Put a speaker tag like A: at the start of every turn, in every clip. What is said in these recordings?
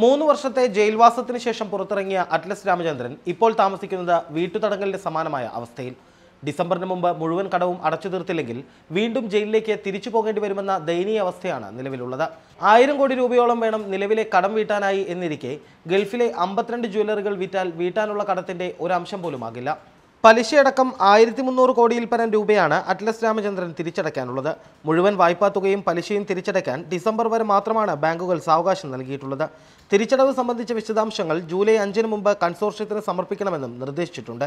A: മൂന്ന് വർഷത്തെ ജയിൽവാസത്തിന് ശേഷം പുറത്തിറങ്ങിയ അറ്റ്ലസ് രാമചന്ദ്രൻ ഇപ്പോൾ താമസിക്കുന്നത് വീട്ടുതടങ്കലിന് സമാനമായ അവസ്ഥയിൽ ഡിസംബറിന് മുമ്പ് മുഴുവൻ കടവും അടച്ചു തീർത്തില്ലെങ്കിൽ വീണ്ടും ജയിലിലേക്ക് തിരിച്ചു പോകേണ്ടി വരുമെന്ന ദയനീയ അവസ്ഥയാണ് നിലവിലുള്ളത് ആയിരം കോടി രൂപയോളം വേണം നിലവിലെ കടം വീട്ടാനായി എന്നിരിക്കെ ഗൾഫിലെ അമ്പത്തിരണ്ട് ജ്വല്ലറികൾ വിറ്റാൽ വീട്ടാനുള്ള കടത്തിന്റെ ഒരംശം പോലും ആകില്ല പലിശയടക്കം ആയിരത്തി മുന്നൂറ് കോടിയിൽ പരം രൂപയാണ് അറ്റ്ലസ് രാമചന്ദ്രൻ തിരിച്ചടയ്ക്കാനുള്ളത് മുഴുവൻ വായ്പാ തുകയും പലിശയും തിരിച്ചടയ്ക്കാൻ ഡിസംബർ വരെ മാത്രമാണ് ബാങ്കുകൾ സാവകാശം നൽകിയിട്ടുള്ളത് തിരിച്ചടവ് സംബന്ധിച്ച വിശദാംശങ്ങൾ ജൂലൈ അഞ്ചിന് മുമ്പ് കൺസോർഷ്യത്തിന് സമർപ്പിക്കണമെന്നും നിർദ്ദേശിച്ചിട്ടുണ്ട്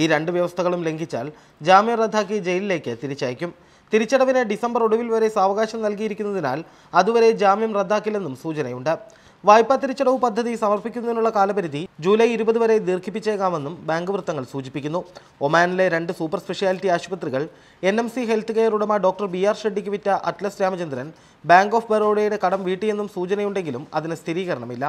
A: ഈ രണ്ട് വ്യവസ്ഥകളും ലംഘിച്ചാൽ ജാമ്യം റദ്ദാക്കി ജയിലിലേക്ക് തിരിച്ചയക്കും തിരിച്ചടവിന് ഡിസംബർ ഒടുവിൽ വരെ സാവകാശം നൽകിയിരിക്കുന്നതിനാൽ അതുവരെ ജാമ്യം റദ്ദാക്കില്ലെന്നും സൂചനയുണ്ട് വായ്പാ തിരിച്ചടവ് പദ്ധതി സമർപ്പിക്കുന്നതിനുള്ള കാലപരിധി ജൂലൈ ഇരുപത് വരെ ദീർഘിപ്പിച്ചേക്കാമെന്നും ബാങ്ക് വൃത്തങ്ങൾ സൂചിപ്പിക്കുന്നു ഒമാനിലെ രണ്ട് സൂപ്പർ സ്പെഷ്യാലിറ്റി ആശുപത്രികൾ N M C health care ഉടമ ഡോക്ടർ ബി ആർ ഷെഡ്ഡിക്ക് വിറ്റ അറ്റ്ലസ് രാമചന്ദ്രൻ ബാങ്ക് ഓഫ് ബറോഡയുടെ കടം വീട്ടിയെന്നും സൂചനയുണ്ടെങ്കിലും അതിന് സ്ഥിരീകരണമില്ല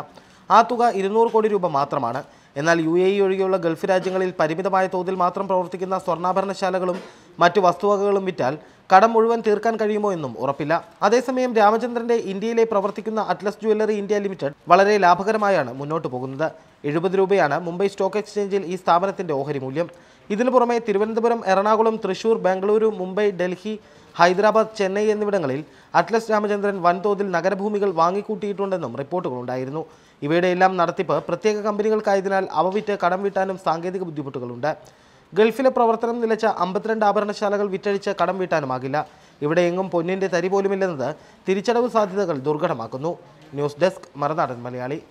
A: ആ തുക ഇരുന്നൂറ് കോടി രൂപ മാത്രമാണ് എന്നാൽ യു എ ഇ ഒഴികെയുള്ള ഗൾഫ് രാജ്യങ്ങളിൽ പരിമിതമായ തോതിൽ മാത്രം പ്രവർത്തിക്കുന്ന സ്വർണ്ണാഭരണശാലകളും മറ്റു വസ്തുവകകളും വിറ്റാൽ കടം മുഴുവൻ തീർക്കാൻ കഴിയുമോ എന്നും ഉറപ്പില്ല അതേസമയം രാമചന്ദ്രന്റെ ഇന്ത്യയിലെ പ്രവർത്തിക്കുന്ന അറ്റ്ലസ് ജുവല്ലറി ഇന്ത്യ ലിമിറ്റഡ് വളരെ ലാഭകരമായാണ് മുന്നോട്ട് പോകുന്നത് എഴുപത് രൂപയാണ് മുംബൈ സ്റ്റോക്ക് എക്സ്ചേഞ്ചിൽ ഈ സ്ഥാപനത്തിന്റെ ഓഹരി മൂല്യം ഇതിനു പുറമെ തിരുവനന്തപുരം എറണാകുളം തൃശൂർ ബംഗളൂരു മുംബൈ ഡൽഹി ഹൈദരാബാദ് ചെന്നൈ എന്നിവിടങ്ങളിൽ അറ്റ്ലസ് രാമചന്ദ്രൻ വൻതോതിൽ നഗരഭൂമികൾ വാങ്ങിക്കൂട്ടിയിട്ടുണ്ടെന്നും റിപ്പോർട്ടുകളുണ്ടായിരുന്നു ഇവയുടെയെല്ലാം നടത്തിപ്പ് പ്രത്യേക കമ്പനികൾക്കായതിനാൽ അവ വിറ്റ് കടം വീട്ടാനും സാങ്കേതിക ബുദ്ധിമുട്ടുകളുണ്ട് ഗൾഫിലെ പ്രവർത്തനം നിലച്ച അമ്പത്തിരണ്ട് ആഭരണശാലകൾ വിറ്റഴിച്ച് കടം വീട്ടാനുമാകില്ല ഇവിടെ എങ്ങും പൊന്നിൻ്റെ തരി പോലുമില്ലെന്നത് തിരിച്ചടവ് സാധ്യതകൾ ദുർഘടമാക്കുന്നു ന്യൂസ് ഡെസ്ക് മറനാടൻ മലയാളി